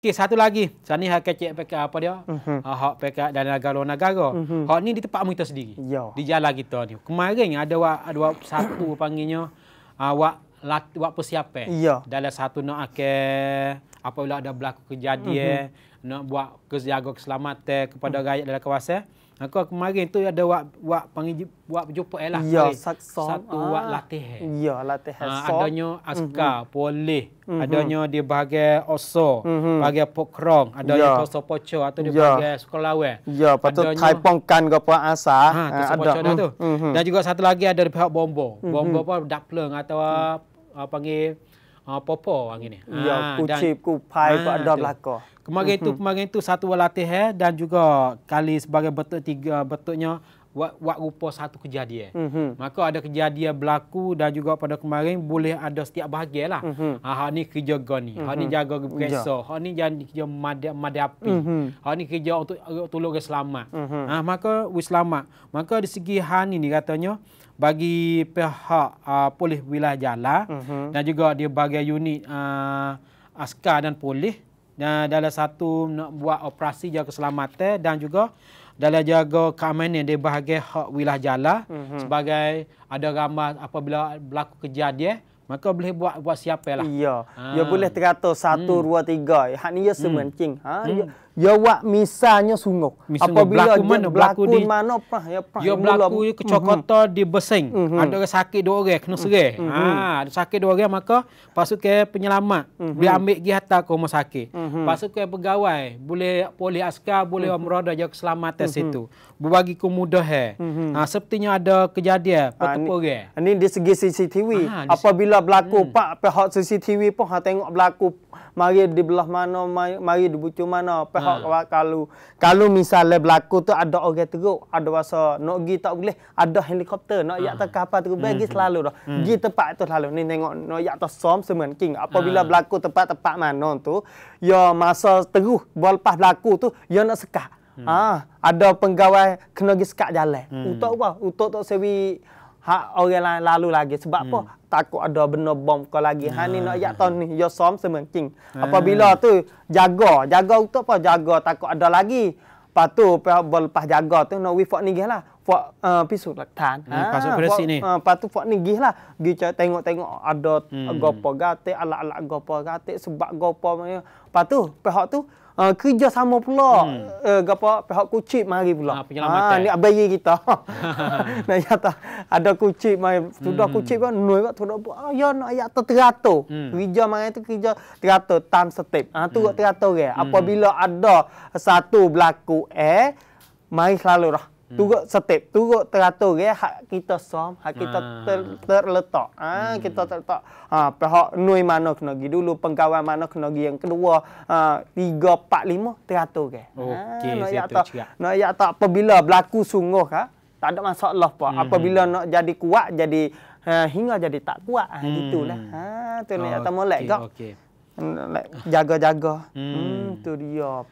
Okey, satu lagi. Sana hak kecil pekat apa dia? Uh-huh. Hak pekat dalam negara negara. Mhm. Uh-huh. Hak ni di tempat kita sendiri. Yo. Ya. Di jalan kita ni. Kemarin ada wak, ada wak satu panggilnya awak ah, uh, wak persiapan. Yo. Ya. Dalam satu nak akan apabila ada berlaku kejadian uh-huh. nak buat kejaga keselamatan kepada uh-huh. rakyat dalam kawasan. Aku kemarin tu ada wak wak panggil wak berjumpa elah eh Ya, saksa. Satu buat ah. latihan. Eh. Ya, latihan. Eh. Ah, ha, adanya askar, mm-hmm. boleh. Mm-hmm. Adanya di bahagian OSO, mm-hmm. bahagian Pokrong, adanya yeah. Koso Poco atau di yeah. bahagian Sekolah Lawan. Ya, lepas tu Taipong Kan ke Puan Asa. Ha, Koso ada. mm-hmm. tu. Dan juga satu lagi ada di pihak Bombo. Mm-hmm. Bombo pun Dapleng atau mm. uh, panggil apa-apa uh, orang ini. Ya, ah, kucip, dan, kupai, ha, ada belakang. Kemarin itu, mhm. kemarin itu satu latihan eh, dan juga kali sebagai betul tiga betulnya buat, buat rupa satu kejadian. Mm -hmm. Maka ada kejadian berlaku dan juga pada kemarin boleh ada setiap bahagian lah. Mm -hmm. Ah, ha, ini kerja gani, ini. Mm -hmm. ini jaga presa. Ya. ini jadi kerja madap mad api. Mm -hmm. ini kerja untuk, untuk tolong keselamat. Mm -hmm. Ah, ha, maka selamat. Maka di segi Han ini katanya bagi pihak uh, polis wilayah jalan mm -hmm. dan juga dia bagi unit uh, askar dan polis dan dalam satu nak buat operasi jaga keselamatan dan juga dalam jaga keamanan di bahagian hak wilayah jalan mm-hmm. sebagai ada ramai apabila berlaku kejadian maka boleh buat buat siapa lah. Ya, ha. ya boleh teratur satu, hmm. dua, tiga. Hak ni ya semencing. Hmm. Ha? Hmm. Ya wak misalnya sungguh. Misal Apabila berlaku mana? Berlaku, di mana? Prah, ya prah. Ya berlaku ya kecokotan uh -huh. di beseng. Uh -huh. Ada orang sakit dua orang kena serai. Uh mhm. ah, -huh. Mhm. ha, sakit dua orang maka pasal ke penyelamat. Uh mhm. -huh. Boleh ambil pergi hantar ke rumah sakit. Uh -huh. Pasal ke pegawai. Boleh polis askar, boleh uh -huh. merada jauh keselamatan uh -huh. situ. Berbagi kemudah. Uh ah, -huh. ha, sepertinya ada kejadian pertemuan ha, orang. Ini di segi CCTV. Aha, Apabila di... berlaku hmm. pak pihak CCTV pun ha, tengok berlaku. Mari di belah mana, mari di bucu mana. Pihak hak hmm. kalau kalau misalnya berlaku tu ada orang teruk ada rasa nak pergi tak boleh ada helikopter nak yak hmm. tak apa tu bagi hmm. selalu dah hmm. pergi tempat tu selalu ni tengok nak yak tak som semen king apabila hmm. berlaku tempat-tempat mana tu ya masa teruk berlepas berlaku tu ya nak sekat hmm. ah ada pegawai kena gi sekat jalan hmm. untuk apa untuk tak sewi hak orang lalu lagi sebab hmm. apa takut ada benda bom kau lagi. Ha ni ya, nak ayat ya. tahun ni, ya som semua king. Ya, Apabila tu jaga, jaga untuk apa? Jaga takut ada lagi. Lepas tu, lepas jaga tu, nak wifak ni lah puak uh, pisu lak tan. Ha, hmm, pasal ah, operasi ni. Ha, eh, patu puak ni gih lah. Gih tengok-tengok ada hmm. gopo gate, alak-alak gopo gate sebab gopo mai. Patu pihak tu uh, kerja sama pula. Hmm. Uh, gapo pihak kucip mari pula. Ha, ah, penyelamatan. Ha, ah, ni abai kita. nak yata ada kucip mai. Sudah hmm. kucip kan noi kat sudah buat. ya nak ayat tu teratur. Hmm. Kerja mai tu kerja teratur tan setip. Ha tu hmm. teratur ke. Hmm. Apabila hmm. ada satu berlaku eh Mai selalu lah. Hmm. turut setip, turut teratur ya hak kita som hak kita ah. ter, terletak ha, kita terletak ha pihak nui mana kena pergi dulu pengkawan mana kena pergi yang kedua ha, tiga, empat, lima, teratur ke okey ha, saya tak nak ya tak apabila berlaku sungguh ha, tak ada masalah apa hmm apabila nak jadi kuat jadi ha, hingga jadi tak kuat ha, mm. gitulah ha tu nak ya tak molek okay, jaga-jaga hmm. hmm tu dia